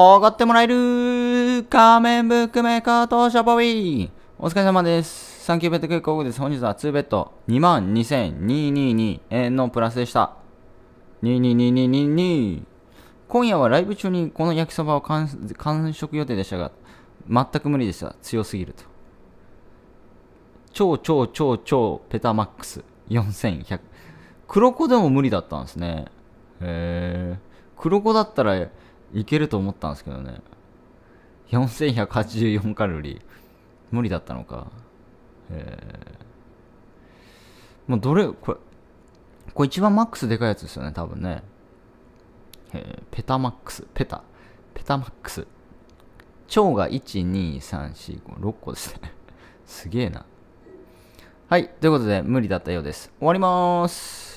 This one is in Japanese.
おごってもらえる仮面ブックメーカー当社ボビーお疲れ様です。サンキューベッド結構です。本日は2ベッド22,222円のプラスでした。222222今夜はライブ中にこの焼きそばを完食予定でしたが、全く無理でした。強すぎると。超超超超ペタマックス4100。黒子でも無理だったんですね。へえ。黒子だったら、いけると思ったんですけどね。4184カロリー。無理だったのか。えー、もうどれ、これ、これ一番マックスでかいやつですよね、多分ね。えー、ペタマックス、ペタ、ペタマックス。腸が1、2、3、4、5、6個ですね。すげえな。はい、ということで無理だったようです。終わりまーす。